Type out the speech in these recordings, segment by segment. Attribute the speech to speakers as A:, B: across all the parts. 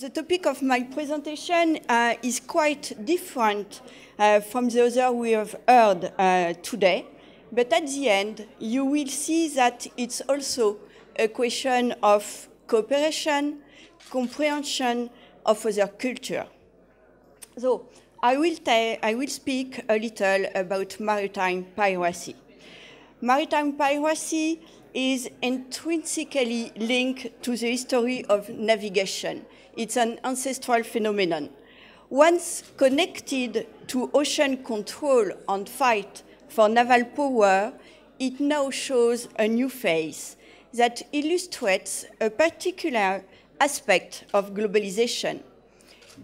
A: The topic of my presentation uh, is quite different uh, from the other we have heard uh, today, but at the end you will see that it's also a question of cooperation, comprehension of other culture. So I will, I will speak a little about maritime piracy. Maritime piracy is intrinsically linked to the history of navigation it's an ancestral phenomenon. Once connected to ocean control and fight for naval power, it now shows a new face that illustrates a particular aspect of globalization.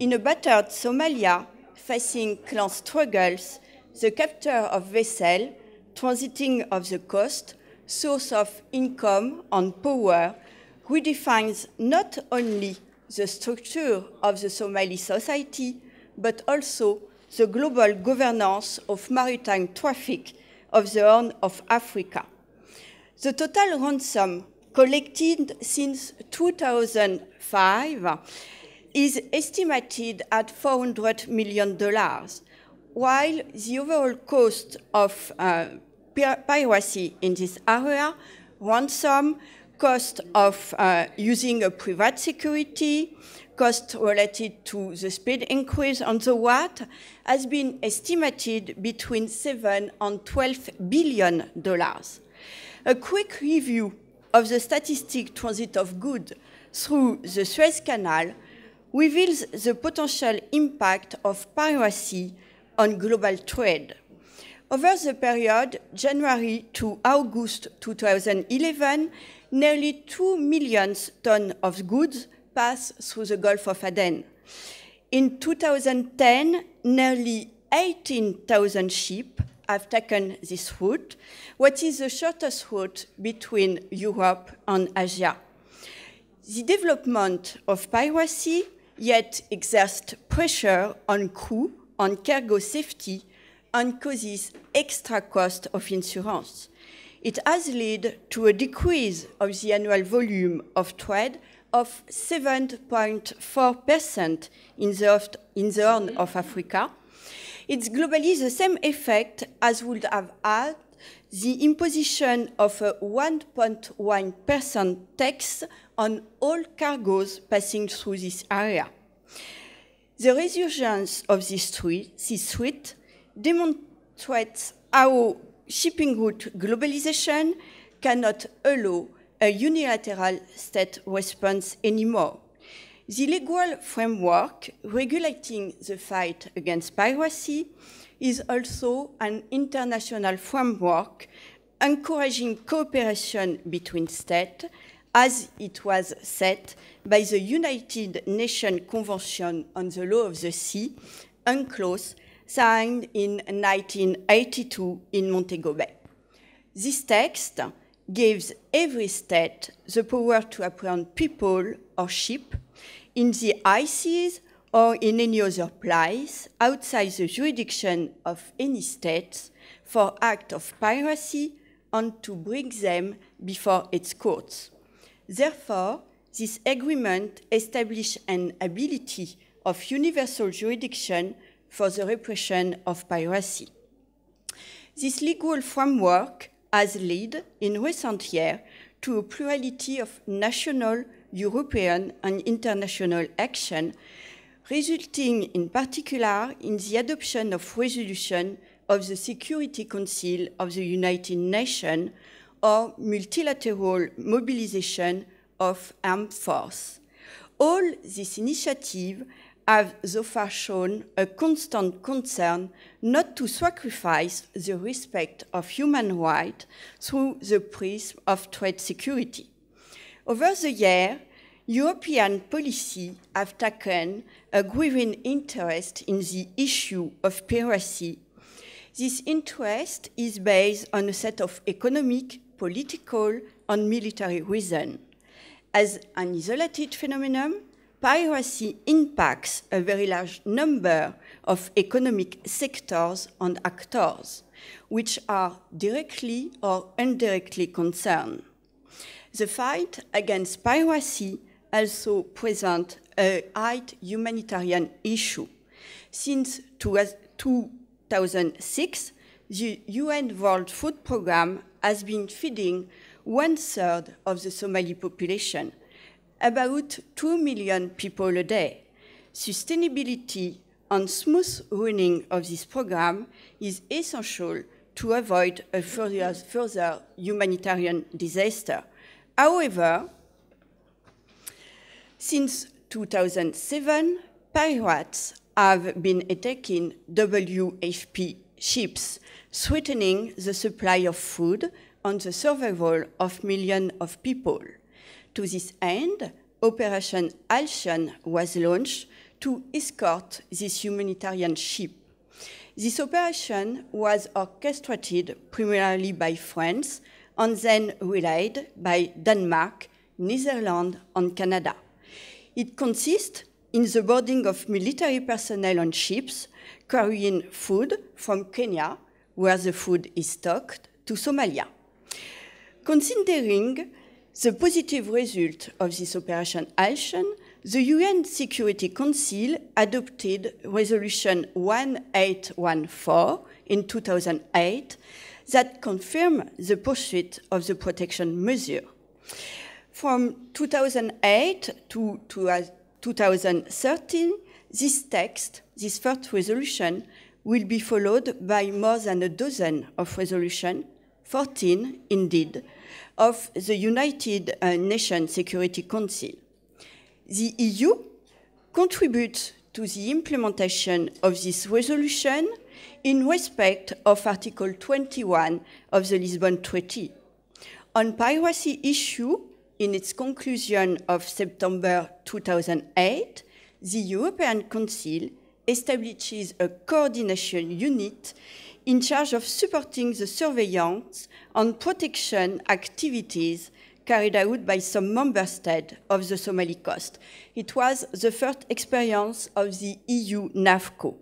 A: In a battered Somalia facing clan struggles, the capture of vessels, transiting of the coast, source of income and power redefines not only the structure of the Somali society, but also the global governance of maritime traffic of the Horn of Africa. The total ransom collected since 2005 is estimated at $400 million, while the overall cost of uh, piracy in this area, ransom, cost of uh, using a private security, cost related to the speed increase on the watt, has been estimated between 7 and 12 billion dollars. A quick review of the statistic transit of goods through the Suez Canal reveals the potential impact of piracy on global trade. Over the period January to August 2011, nearly 2 million tons of goods pass through the Gulf of Aden. In 2010, nearly 18,000 ships have taken this route, what is the shortest route between Europe and Asia. The development of piracy yet exerts pressure on crew, on cargo safety, and causes extra cost of insurance. It has led to a decrease of the annual volume of trade of 7.4% in the, in the Horn of Africa. It's globally the same effect as would have had the imposition of a 1.1% tax on all cargoes passing through this area. The resurgence of this, this threat demonstrates how shipping route globalization cannot allow a unilateral state response anymore. The legal framework regulating the fight against piracy is also an international framework encouraging cooperation between states as it was set by the United Nations Convention on the Law of the Sea, UNCLOS, signed in 1982 in Montego Bay. This text gives every state the power to apprehend people or ship in the seas or in any other place outside the jurisdiction of any state for act of piracy and to bring them before its courts. Therefore, this agreement established an ability of universal jurisdiction for the repression of piracy. This legal framework has led in recent years to a plurality of national, European, and international action, resulting in particular in the adoption of resolution of the Security Council of the United Nations or multilateral mobilization of armed force. All these initiatives have so far shown a constant concern not to sacrifice the respect of human rights through the prism of trade security. Over the years, European policy have taken a growing interest in the issue of piracy. This interest is based on a set of economic, political, and military reasons. As an isolated phenomenon, piracy impacts a very large number of economic sectors and actors, which are directly or indirectly concerned. The fight against piracy also presents a high humanitarian issue. Since 2006, the UN World Food Programme has been feeding one third of the Somali population, about 2 million people a day. Sustainability and smooth running of this program is essential to avoid a further, further humanitarian disaster. However, since 2007, pirates have been attacking WFP ships, threatening the supply of food and the survival of millions of people. To this end, Operation Alcyon was launched to escort this humanitarian ship. This operation was orchestrated primarily by France and then relayed by Denmark, Netherlands, and Canada. It consists in the boarding of military personnel on ships carrying food from Kenya, where the food is stocked, to Somalia. Considering the positive result of this Operation Action, the UN Security Council adopted Resolution 1814 in 2008 that confirmed the pursuit of the protection measure. From 2008 to, 2013, this text, this first resolution, will be followed by more than a dozen of resolutions 14, indeed, of the United uh, Nations Security Council. The EU contributes to the implementation of this resolution in respect of Article 21 of the Lisbon Treaty. On piracy issue, in its conclusion of September 2008, the European Council establishes a coordination unit in charge of supporting the surveillance and protection activities carried out by some member states of the Somali coast. It was the first experience of the EU NAFCO.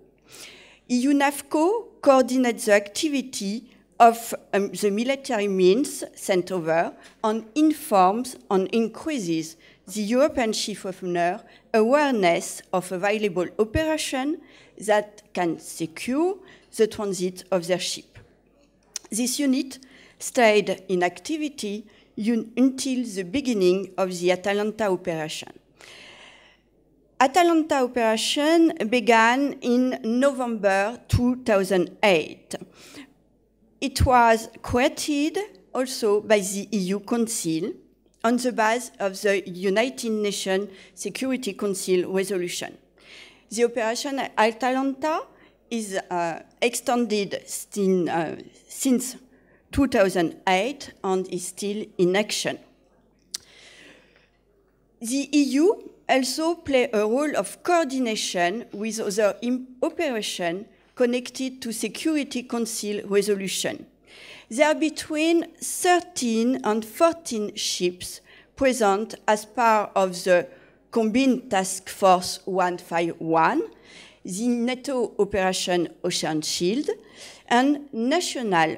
A: EU NAFCO coordinates the activity of um, the military means sent over and informs and increases the European Chief of Honor awareness of available operation that can secure the transit of their ship. This unit stayed in activity until the beginning of the Atalanta operation. Atalanta operation began in November 2008. It was created also by the EU Council on the basis of the United Nations Security Council resolution. The operation Atalanta is uh, extended uh, since 2008 and is still in action. The EU also play a role of coordination with other operations connected to Security Council resolution. There are between 13 and 14 ships present as part of the Combined Task Force 151 the NATO Operation Ocean Shield, and national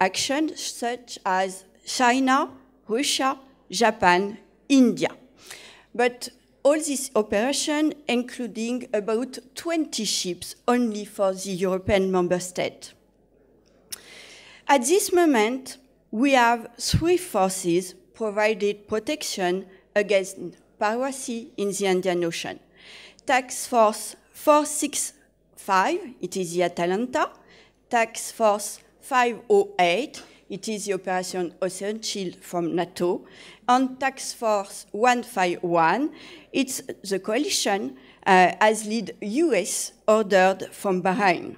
A: actions such as China, Russia, Japan, India. But all these operations, including about 20 ships only for the European member state. At this moment, we have three forces provided protection against piracy in the Indian Ocean. Task Force 465, it is the Atalanta. Tax Force 508, it is the Operation Ocean Shield from NATO. And Tax Force 151, it's the coalition uh, as lead US ordered from Bahrain.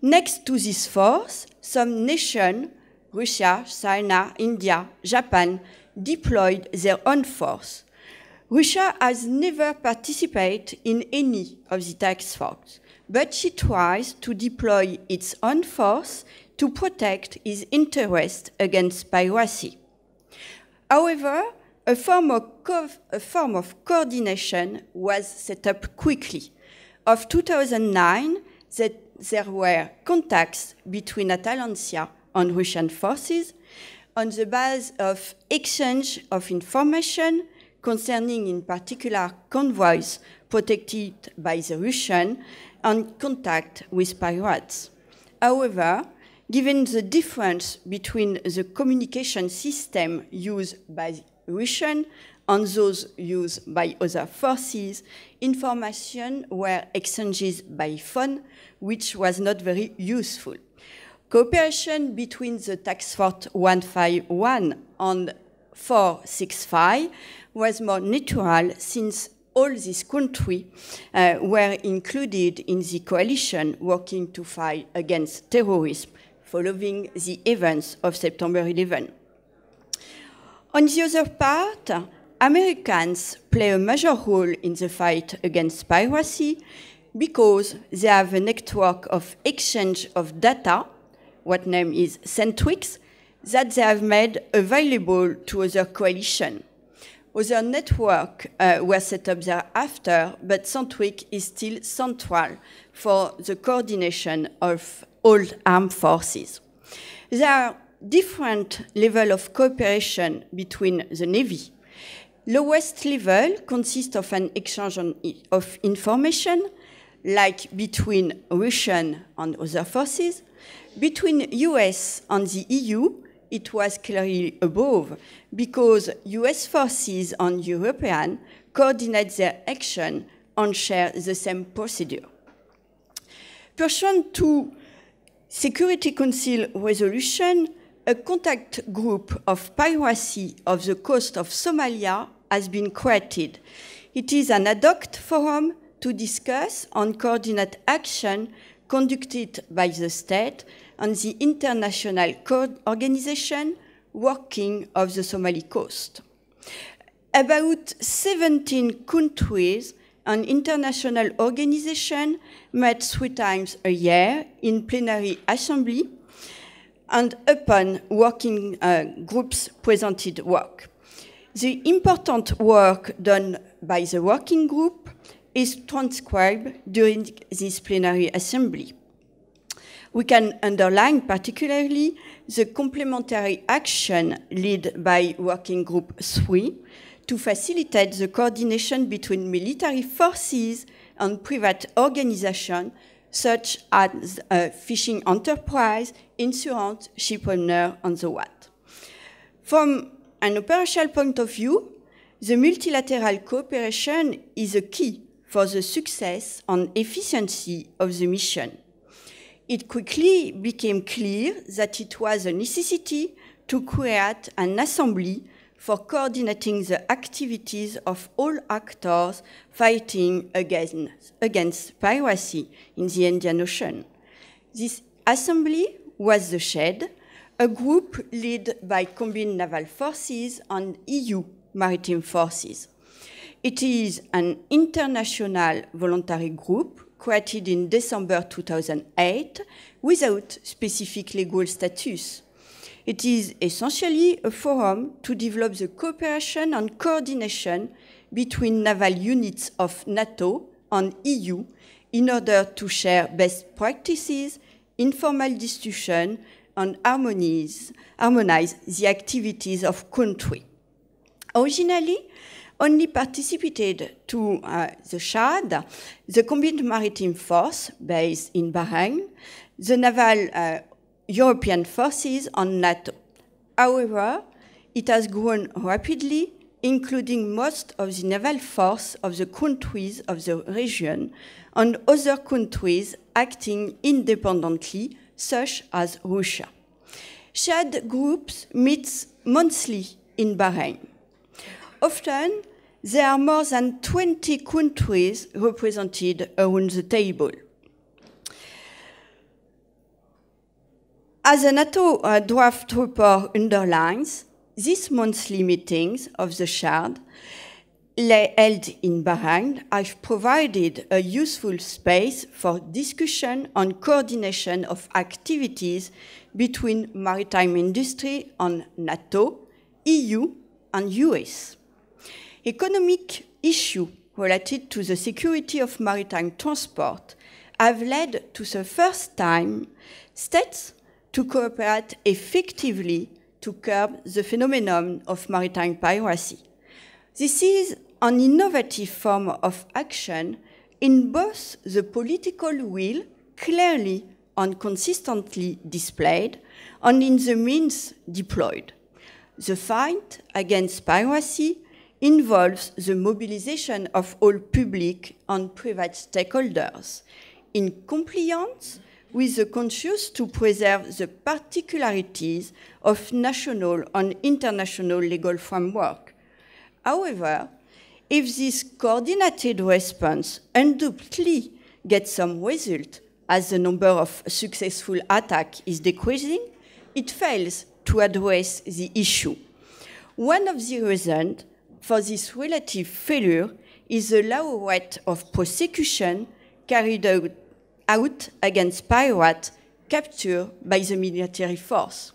A: Next to this force, some nations, Russia, China, India, Japan, deployed their own force Russia has never participated in any of the tax talks, but she tries to deploy its own force to protect its interest against piracy. However, a form, a form of, coordination was set up quickly. Of 2009, there were contacts between Atalantia and Russian forces on the basis of exchange of information, concerning in particular convoys protected by the Russian and contact with pirates. However, given the difference between the communication system used by Russian and those used by other forces, information were exchanged by phone, which was not very useful. Cooperation between the Tax Force 151 and 465 was more natural since all these countries uh, were included in the coalition working to fight against terrorism following the events of September 11. On the other part, Americans play a major role in the fight against piracy because they have a network of exchange of data, what name is Centrix, that they have made available to other coalitions. Other networks uh, were set up thereafter, but Sandvik is still central for the coordination of all armed forces. There are different levels of cooperation between the Navy. Lowest level consists of an exchange of information, like between Russian and other forces, between US and the EU, it was clearly above, because US forces and European coordinate their action and share the same procedure. Pursuant to Security Council resolution, a contact group of piracy of the coast of Somalia has been created. It is an ad hoc forum to discuss and coordinate action conducted by the state on the International Organization working of the Somali coast. About 17 countries and international organizations met three times a year in plenary assembly and upon working uh, groups presented work. The important work done by the working group is transcribed during this plenary assembly. We can underline particularly the complementary action led by Working Group 3 to facilitate the coordination between military forces and private organizations such as a uh, fishing enterprise, insurance, ship owner, and so on. From an operational point of view, the multilateral cooperation is a key for the success and efficiency of the mission it quickly became clear that it was a necessity to create an assembly for coordinating the activities of all actors fighting against, against piracy in the Indian Ocean. This assembly was the SHED, a group led by combined naval forces and EU maritime forces. It is an international voluntary group created in December 2008 without specific legal status. It is essentially a forum to develop the cooperation and coordination between naval units of NATO and EU in order to share best practices, informal discussion, and harmonize, harmonize the activities of country. Originally, only participated to uh, the Shad, the Combined Maritime Force based in Bahrain, the Naval uh, European Forces on NATO. However, it has grown rapidly, including most of the naval force of the countries of the region and other countries acting independently, such as Russia. Shad groups meet monthly in Bahrain. Often, there are more than 20 countries represented around the table. As the NATO uh, draft report underlines, these monthly meetings of the Shard held in Bahrain have provided a useful space for discussion on coordination of activities between maritime industry and NATO, EU, and US. Economic issues related to the security of maritime transport have led to the first time states to cooperate effectively to curb the phenomenon of maritime piracy. This is an innovative form of action in both the political will clearly and consistently displayed and in the means deployed. The fight against piracy involves the mobilization of all public and private stakeholders in compliance with the conscience to preserve the particularities of national and international legal framework. However, if this coordinated response undoubtedly gets some result, as the number of successful attacks is decreasing, it fails to address the issue. One of the reasons for this relative failure is the rate of prosecution carried out against pirates captured by the military force.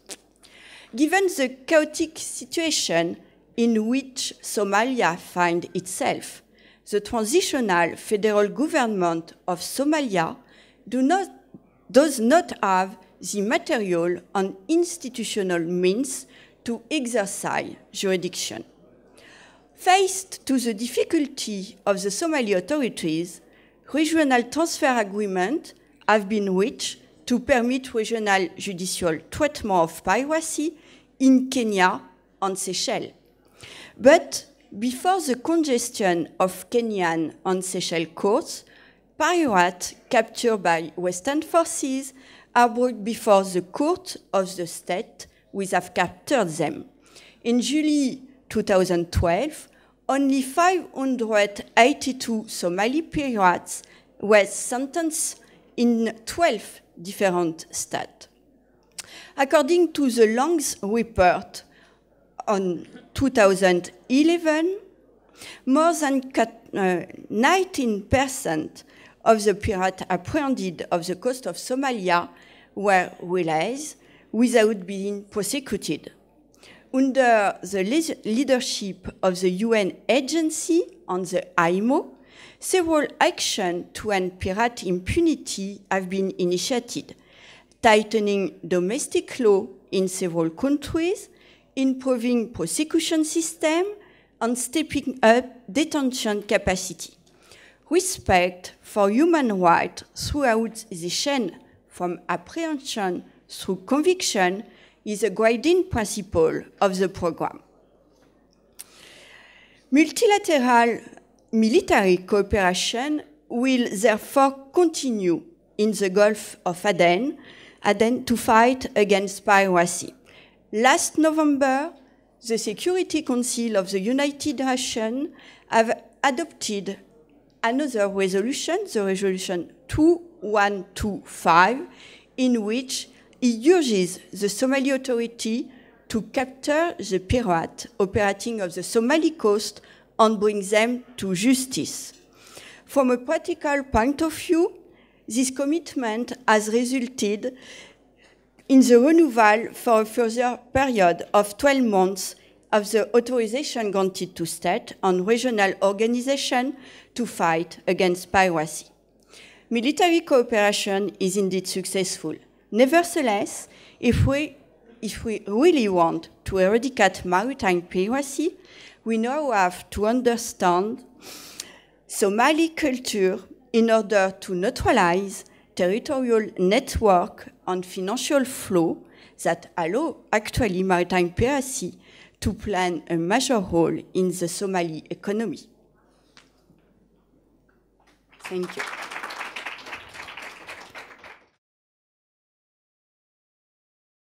A: Given the chaotic situation in which Somalia finds itself, the transitional federal government of Somalia do not, does not have the material and institutional means to exercise jurisdiction. Faced to the difficulty of the Somali authorities, regional transfer agreements have been reached to permit regional judicial treatment of piracy in Kenya and Seychelles. But before the congestion of Kenyan and Seychelles courts, pirates captured by Western forces are brought before the court of the state which have captured them. In July 2012, only 582 Somali pirates were sentenced in 12 different states. According to the Long's report on 2011, more than 19% uh, of the pirates apprehended off the coast of Somalia were released without being prosecuted under the leadership of the UN agency on the IMO, several actions to end pirate impunity have been initiated, tightening domestic law in several countries, improving prosecution system, and stepping up detention capacity. Respect for human rights throughout the chain, from apprehension through conviction is a guiding principle of the program. Multilateral military cooperation will therefore continue in the Gulf of Aden, Aden to fight against piracy. Last November, the Security Council of the United Nations have adopted another resolution, the resolution 2125, in which he uses the Somali Authority to capture the pirates operating off the Somali coast and bring them to justice. From a practical point of view, this commitment has resulted in the renewal for a further period of 12 months of the authorization granted to state and regional organizations to fight against piracy. Military cooperation is indeed successful. Nevertheless, if we, if we really want to eradicate maritime piracy, we now have to understand Somali culture in order to neutralize territorial network and financial flow that allow actually maritime piracy to play a major role in the Somali economy. Thank you.